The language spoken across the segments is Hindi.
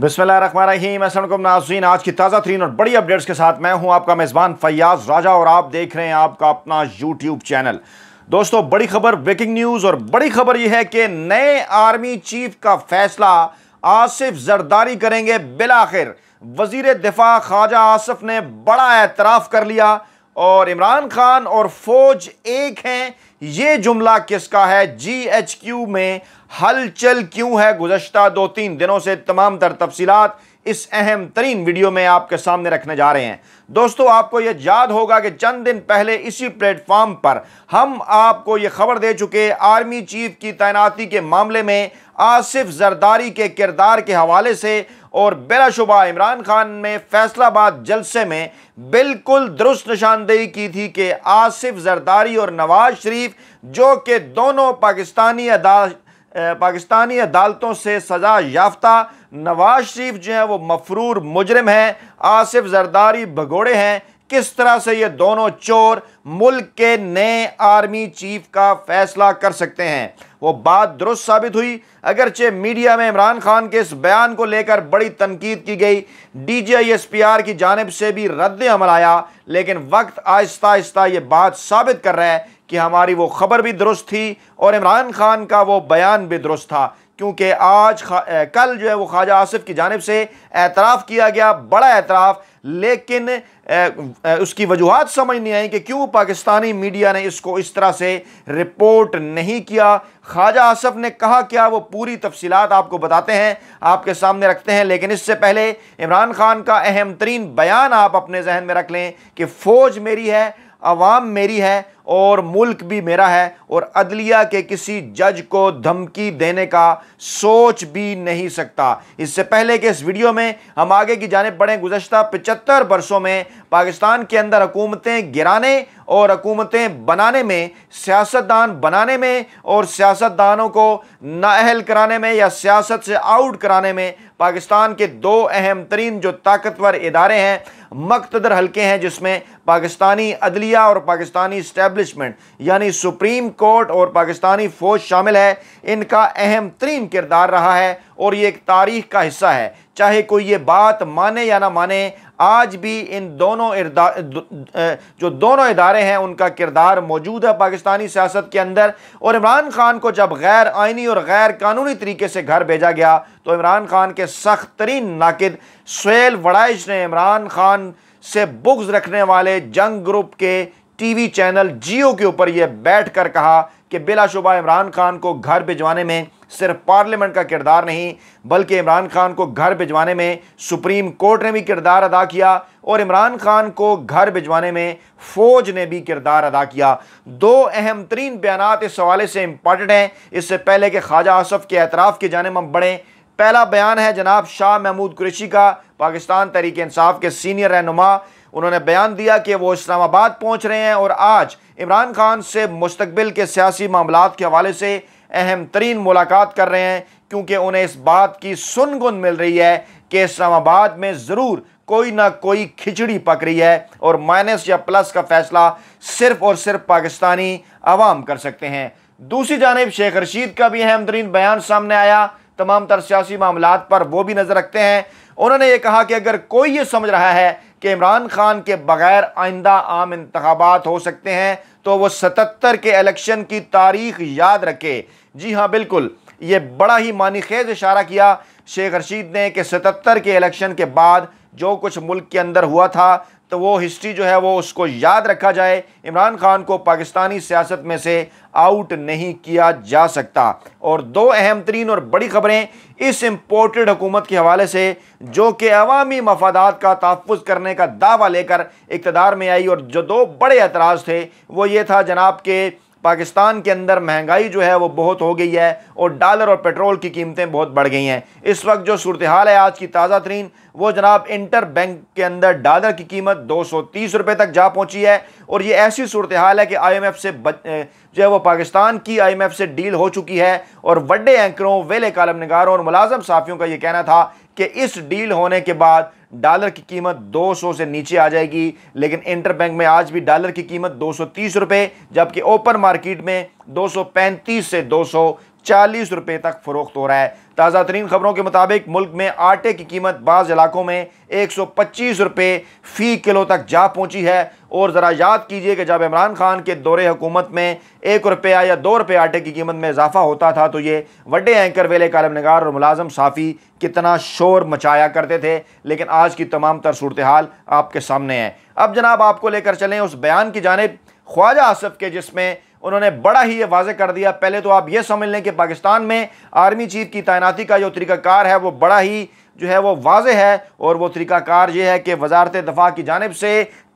बिस्मिल रखीम नाजीन आज की ताज़ा तरीन और बड़ी अपडेट्स के साथ मैं हूं आपका मेज़बान फैयाज राजा और आप देख रहे हैं आपका अपना यूट्यूब चैनल दोस्तों बड़ी खबर ब्रेकिंग न्यूज़ और बड़ी खबर यह है कि नए आर्मी चीफ का फैसला आसिफ जरदारी करेंगे बिलाखिर वजीर दिफा ख्वाजा आसफ ने बड़ा एतराफ़ कर लिया और इमरान खान और फौज एक हैं ये जुमला किसका है जी एच क्यू में हलचल क्यों है गुजशत दो तीन दिनों से तमाम तर तफसीत इस अहम तरीन वीडियो में आपके सामने रखने जा रहे हैं दोस्तों आपको यह याद होगा कि चंद दिन पहले इसी प्लेटफॉर्म पर हम आपको यह खबर दे चुके आर्मी चीफ की तैनाती के मामले में आसिफ जरदारी के किरदार के हवाले से और बेलाशुबा इमरान खान ने फैसलाबाद जलसे में बिल्कुल दुरुस्त निशानदेही की थी कि आसिफ जरदारी और नवाज शरीफ जो कि दोनों पाकिस्तानी अदा पाकिस्तानी अदालतों से सजा याफ्ता नवाज शरीफ जो है वो मफरूर मुजरम हैं आसिफ जरदारी भगोड़े हैं किस तरह से ये दोनों चोर मुल्क के नए आर्मी चीफ का फैसला कर सकते हैं वो बात दुरुस्त साबित हुई अगरचे मीडिया में इमरान खान के इस बयान को लेकर बड़ी तनकीद की गई D G I S P R की जानब से भी रद्द अमल आया लेकिन वक्त आहिस्ता आहिस्ता ये बात साबित कर रहा है कि हमारी वो खबर भी दुरुस्त थी और इमरान खान का वो बयान भी दुरुस्त था क्योंकि आज कल जो है वो ख्वाजा आसिफ की जानब से एतराफ़ किया गया बड़ा एतराफ़ लेकिन ए, उसकी वजूहत समझ नहीं आई कि क्यों पाकिस्तानी मीडिया ने इसको इस तरह से रिपोर्ट नहीं किया ख्वाजा आसफ ने कहा क्या वो पूरी तफसीत आपको बताते हैं आपके सामने रखते हैं लेकिन इससे पहले इमरान खान का अहम तरीन बयान आप अपने जहन में रख लें कि फ़ौज मेरी है अवाम मेरी है और मुल्क भी मेरा है और अदलिया के किसी जज को धमकी देने का सोच भी नहीं सकता इससे पहले कि इस वीडियो में हम आगे की जानब पड़े गुजशत पचहत्तर बरसों में पाकिस्तान के अंदर हुकूमतें गिराने और हकूमतें बनाने में सियासतदान बनाने में और सियासतदानों को नाअहल कराने में या सियासत से आउट कराने में पाकिस्तान के दो अहम तरीन जो ताकतवर इदारे हैं मकतदर हल्के हैं जिसमें पाकिस्तानी अदलिया और पाकिस्तानी इस्टेबलिशमेंट यानी सुप्रीम कोर्ट और पाकिस्तानी फ़ौज शामिल है इनका अहम तरीन किरदार रहा है और ये एक तारीख का हिस्सा है चाहे कोई ये बात माने या ना माने आज भी इन दोनों जो दोनों इदारे हैं उनका किरदार मौजूद है पाकिस्तानी सियासत के अंदर और इमरान खान को जब गैर आइनी और गैर कानूनी तरीके से घर भेजा गया तो इमरान खान के सख्त तरीन नाकद सुल वड़ाइश ने इमरान खान से बुग्स रखने वाले जंग ग्रुप के टीवी चैनल जियो के ऊपर यह बैठ कर कहा कि बिलाशुबा इमरान खान को घर भिजवाने में सिर्फ पार्लियामेंट का किरदार नहीं बल्कि इमरान खान को घर भिजवाने में सुप्रीम कोर्ट ने भी किरदार अदा किया और इमरान खान को घर भिजवाने में फ़ौज ने भी किरदार अदा किया दो अहम तरीन बयान इस हवाले से इम्पॉर्टेंट हैं इससे पहले कि ख्वाजा आसफ़ के एतराफ़ की जानब हम बढ़ें पहला बयान है जनाब शाह महमूद कुरेशी का पाकिस्तान तरीके इंसाफ के सीनियर रहनुमा उन्होंने बयान दिया कि वो इस्लामाबाद पहुंच रहे हैं और आज इमरान खान से मुस्तबिल के सियासी मामला के हवाले से अहम तरीन मुलाकात कर रहे हैं क्योंकि उन्हें इस बात की सुनगुन मिल रही है कि इस्लामाबाद में ज़रूर कोई ना कोई खिचड़ी पक रही है और माइनस या प्लस का फैसला सिर्फ और सिर्फ पाकिस्तानी आवाम कर सकते हैं दूसरी जानब शेख रशीद का भी अहम तरीन बयान सामने आया तमाम तर सियासी मामला पर वो भी नज़र रखते हैं उन्होंने ये कहा कि अगर कोई ये समझ रहा है कि इमरान खान के बगैर आइंदा आम इंतबात हो सकते हैं तो वो सतर के इलेक्शन की तारीख याद रखे जी हाँ बिल्कुल ये बड़ा ही मानी खेज इशारा किया शेख रशीद ने कि सतर के इलेक्शन के बाद जो कुछ मुल्क के अंदर हुआ था तो वो हिस्ट्री जो है वो उसको याद रखा जाए इमरान खान को पाकिस्तानी सियासत में से आउट नहीं किया जा सकता और दो अहम तरीन और बड़ी खबरें इस इम्पोर्टेड हुकूमत के हवाले से जो कि अवामी मफादात का तहफ़ करने का दावा लेकर इकतदार में आई और जो दो बड़े एतराज़ थे वो ये था जनाब के पाकिस्तान के अंदर महंगाई जो है वो बहुत हो गई है और डॉलर और पेट्रोल की कीमतें बहुत बढ़ गई हैं इस वक्त जो सूरत हाल है आज की ताज़ा तरीन वो जनाब इंटर बैंक के अंदर डॉलर की कीमत दो सौ तीस रुपये तक जा पहुंची है और ये ऐसी सूरत हाल है कि आई एम एफ़ से बच, जो है वो पाकिस्तान की आई एम एफ़ से डील हो चुकी है और बड़े एंकरों वेले कालम नगारों और मुलाजम साफियों का ये कहना था कि इस डील होने के बाद डॉलर की कीमत 200 से नीचे आ जाएगी लेकिन इंटर बैंक में आज भी डॉलर की कीमत दो सौ जबकि ओपन मार्केट में दो से दो चालीस रुपए तक फरोख्त हो रहा है ताज़ा तरीन खबरों के मुताबिक मुल्क में आटे की कीमत बाज़ इलाकों में एक सौ पच्चीस रुपये फ़ी किलो तक जा पहुंची है और ज़रा याद कीजिए कि जब इमरान खान के दौरे हुकूमत में एक रुपया या दो रुपये आटे की कीमत में इजाफा होता था तो ये वडे एंकर वेले कालम नगार और मुलाजम साफ़ी कितना शोर मचाया करते थे लेकिन आज की तमाम तर सूरत हाल आपके सामने है अब जनाब आपको लेकर चलें उस बयान की जानब ख्वाजा आसफ के जिसमें उन्होंने बड़ा ही ये वाजे कर दिया पहले तो आप ये समझ लें कि पाकिस्तान में आर्मी चीफ की तैनाती का जो तरीक़ाकार है वो बड़ा ही जो है वो वाज है और वो तरीक़ाकार ये है कि वजारत दफा की जानब से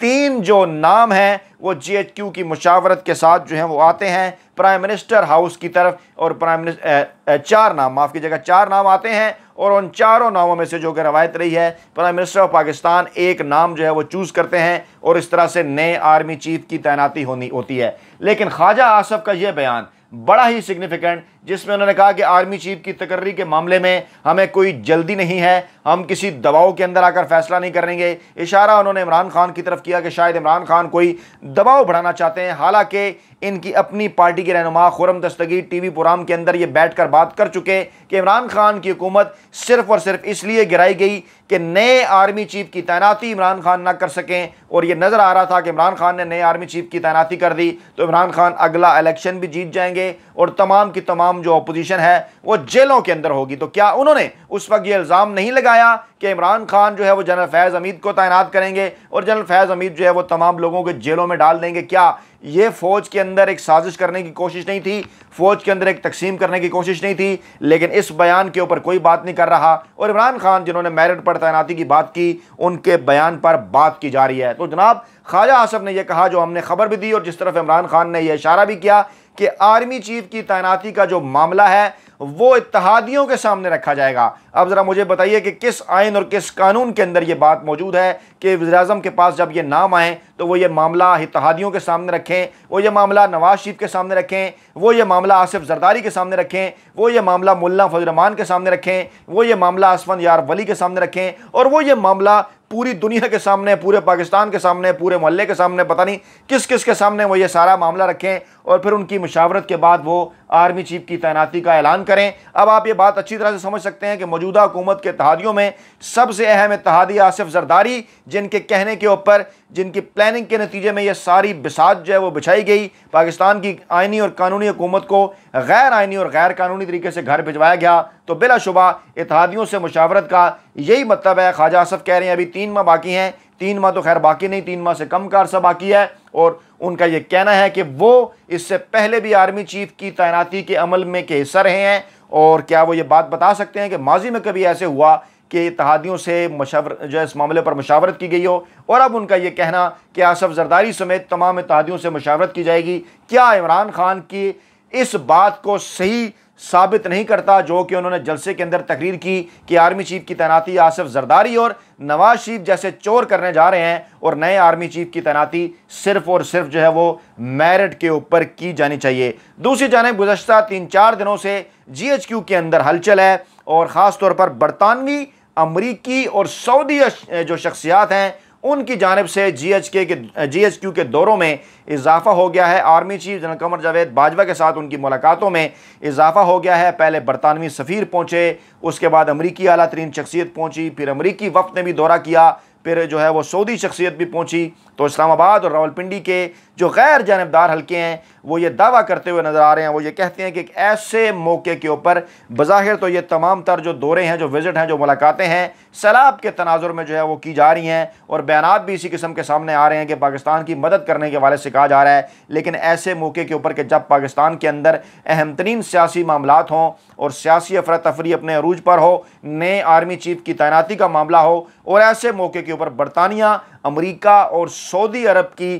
तीन जो नाम हैं वो जीएचक्यू की मुशावरत के साथ जो हैं वो आते हैं प्राइम मिनिस्टर हाउस की तरफ और प्राइम मिनिस्टर चार नाम माफ़ कीजिएगा चार नाम आते हैं और उन चारों नामों में से जो कि रवायत रही है प्राइम मिनिस्टर ऑफ पाकिस्तान एक नाम जो है वो चूज़ करते हैं और इस तरह से नए आर्मी चीफ की तैनाती होनी होती है लेकिन ख्वाजा आसफ का यह बयान बड़ा ही सिग्निफिकेंट जिसमें उन्होंने कहा कि आर्मी चीफ की तकर्री के मामले में हमें कोई जल्दी नहीं है हम किसी दबाव के अंदर आकर फैसला नहीं करेंगे इशारा उन्होंने इमरान खान की तरफ किया कि शायद इमरान खान कोई दबाव बढ़ाना चाहते हैं हालांकि इनकी अपनी पार्टी के रहनुमा Khurram Dastgir T V programme के अंदर ये बैठ कर बात कर चुके कि इमरान खान की हुकूमत सिर्फ और सिर्फ इसलिए गिराई गई कि नए आर्मी चीफ की तैनाती इमरान खान ना कर सकें और ये नज़र आ रहा था कि इमरान खान ने नए आर्मी चीफ की तैनाती कर दी तो इमरान खान अगला इलेक्शन भी जीत जाएंगे और तमाम की तमाम जो अपोजिशन है वो जेलों के अंदर होगी तो क्या उन्होंने उस वक्त ये इल्ज़ाम नहीं लगाया आया कि इमरान खान जो है वो जनरल फैज़ हमीद को तैनात करेंगे और जनरल फैज़ हमीद जो है वो तमाम लोगों को जेलों में डाल देंगे क्या ये फौज के अंदर एक साजिश करने की कोशिश नहीं थी फौज के अंदर एक तकसीम करने की कोशिश नहीं थी लेकिन इस बयान के ऊपर कोई बात नहीं कर रहा और इमरान खान जिन्होंने मेरिट पर तैनाती की बात की उनके बयान पर बात की जा रही है तो जनाब ख्वाजा आसफ ने यह कहा जो हमने खबर भी दी और जिस तरफ इमरान खान ने यह इशारा भी किया कि आर्मी चीफ की तैनाती का जो मामला है वो इतिहादियों के सामने रखा जाएगा अब ज़रा मुझे बताइए कि किस आइन और किस कानून के अंदर ये बात मौजूद है कि वजी के पास जब ये नाम आए तो वो ये मामला इतिहादियों के सामने रखें वो ये मामला नवाज शरीफ के सामने रखें वो ये मामला आसिफ जरदारी के सामने रखें वो ये मामला मुल्ला फजरमान के सामने रखें वो ये मामला असफन यार वली के सामने रखें और वो ये मामला पूरी दुनिया के सामने पूरे पाकिस्तान के सामने पूरे मोहल्ले के सामने पता नहीं किस किस के सामने वो ये सारा मामला रखें और फिर उनकी मशावरत के बाद वो आर्मी चीफ की तैनाती का ऐलान करें अब आप ये बात अच्छी तरह से समझ सकते हैं कि मौजूदा हुकूमत के तहादियों में सबसे अहम इतिहादी आसिफ जरदारी जिनके कहने के ऊपर जिनकी प्लानिंग के नतीजे में यह सारी बिसात जो है वो बिछाई गई पाकिस्तान की आइनी और कानूनी हुकूमत को गैर आइनी और गैर कानूनी तरीके से घर भिजवाया गया तो बिलाशुबा इतिहादियों से मुशावरत का यही मतलब है ख्वाजा आसफ कह रहे हैं अभी तीन माह बाकी हैं तीन माह तो खैर बाकी नहीं तीन माह से कम का अरसा बाकी है और उनका ये कहना है कि वो इससे पहले भी आर्मी चीफ की तैनाती के अमल में के हिस्सा रहे हैं और क्या वो ये बात बता सकते हैं कि माजी में कभी ऐसे हुआ कि इतिहादियों से मशावर जो इस मामले पर मशावरत की गई हो और अब उनका ये कहना कि आसफ जरदारी समेत तमाम इतिहादियों से मशावरत की जाएगी क्या इमरान खान की इस बात को सही साबित नहीं करता जो कि उन्होंने जलसे के अंदर तकरीर की कि आर्मी चीफ की तैनाती आसिफ जरदारी और नवाज शरीफ जैसे चोर करने जा रहे हैं और नए आर्मी चीफ की तैनाती सिर्फ और सिर्फ जो है वो मेरिट के ऊपर की जानी चाहिए दूसरी जानब गुजशत तीन चार दिनों से जी एच क्यू के अंदर हलचल है और ख़ास तौर पर बरतानवी अमरीकी और सऊदी जो शख्सियात हैं उनकी जानब से जी एच के जी एच क्यू के दौरों में इजाफा हो गया है army chief general Qamar Javed Bajwa के साथ उनकी मुलाकातों में इजाफा हो गया है पहले बरतानवी सफ़ीर पहुँचे उसके बाद अमरीकी अला तरीन शख्सियत पहुँची फिर अमरीकी वक्त ने भी दौरा किया फिर जो है वो सऊदी शख्सियत भी पहुंची तो इस्लामाबाद और रावलपिंडी के जो गैर जानबदार हल्के हैं वो ये दावा करते हुए नज़र आ रहे हैं वो ये कहते हैं कि एक ऐसे मौके के ऊपर बज़ाहिर तो ये तमाम तर जो दौरे हैं जो विज़िट हैं जो मुलाकातें हैं सैलाब के तनाजुर में जो है वो की जा रही हैं और बयान भी इसी किस्म के सामने आ रहे हैं कि पाकिस्तान की मदद करने के वाले से कहा जा रहा है लेकिन ऐसे मौके के ऊपर कि जब पाकिस्तान के अंदर अहम तरीन सियासी मामला हों और सियासी अफरा तफरी अपने अरूज पर हो नए आर्मी चीफ की तैनाती का मामला हो और ऐसे मौके के ऊपर बरतानिया अमरीका और सऊदी अरब की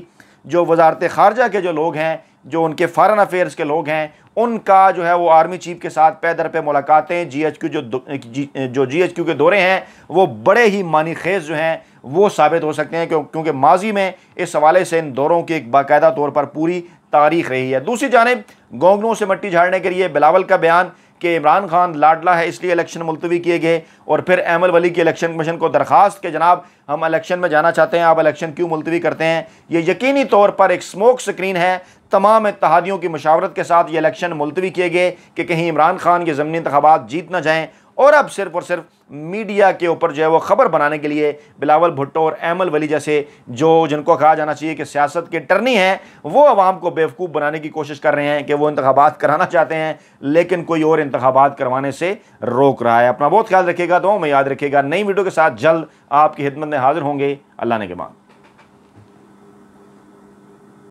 जो वजारत खारजा के जो लोग हैं जो उनके फॉरन अफेयर्स के लोग हैं उनका जो है वो आर्मी चीफ के साथ पैदर पे मुलाकातें जी एच क्यू जो जी, जो जी एच क्यू के दौरे हैं वो बड़े ही मानी खेज जो हैं वो साबित हो सकते हैं क्योंकि माजी में इस हवाले से इन दौरों की एक बाकायदा तौर पर पूरी तारीख रही है दूसरी जानब गोंगनों से मट्टी झाड़ने के लिए बिलावल का बयान कि इमरान खान लाडला है इसलिए इलेक्शन मुलतवी किए गए और फिर एमल वली की इलेक्शन कमीशन को दरख्वास्त के जनाब हम इलेक्शन में जाना चाहते हैं आप इलेक्शन क्यों मुलतवी करते हैं ये यकीनी तौर पर एक स्मोक स्क्रीन है तमाम इतिहादियों की मशावरत के साथ ये इलेक्शन मुलतवी किए गए कि कहीं इमरान खान ये जमीनी इंतबात जीत ना जाएँ और अब सिर्फ और सिर्फ मीडिया के ऊपर जो है वो खबर बनाने के लिए बिलावल भुट्टो और एमल वली जैसे जो जिनको कहा जाना चाहिए कि सियासत के टर्नी हैं वो आवाम को बेवकूफ़ बनाने की कोशिश कर रहे हैं कि वो इंतबात कराना चाहते हैं लेकिन कोई और इंतबात करवाने से रोक रहा है अपना बहुत ख्याल रखेगा तो मैं याद रखेगा नई वीडियो के साथ जल्द आपकी खिदमत में हाजिर होंगे अल्लाह ने के बाद